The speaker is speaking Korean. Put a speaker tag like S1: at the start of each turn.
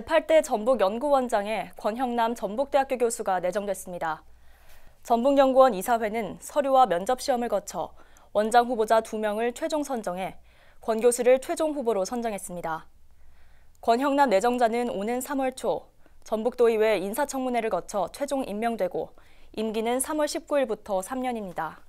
S1: 제8대 전북연구원장에 권형남 전북대학교 교수가 내정됐습니다. 전북연구원 이사회는 서류와 면접시험을 거쳐 원장 후보자 2명을 최종 선정해 권 교수를 최종 후보로 선정했습니다. 권형남 내정자는 오는 3월 초 전북도의회 인사청문회를 거쳐 최종 임명되고 임기는 3월 19일부터 3년입니다.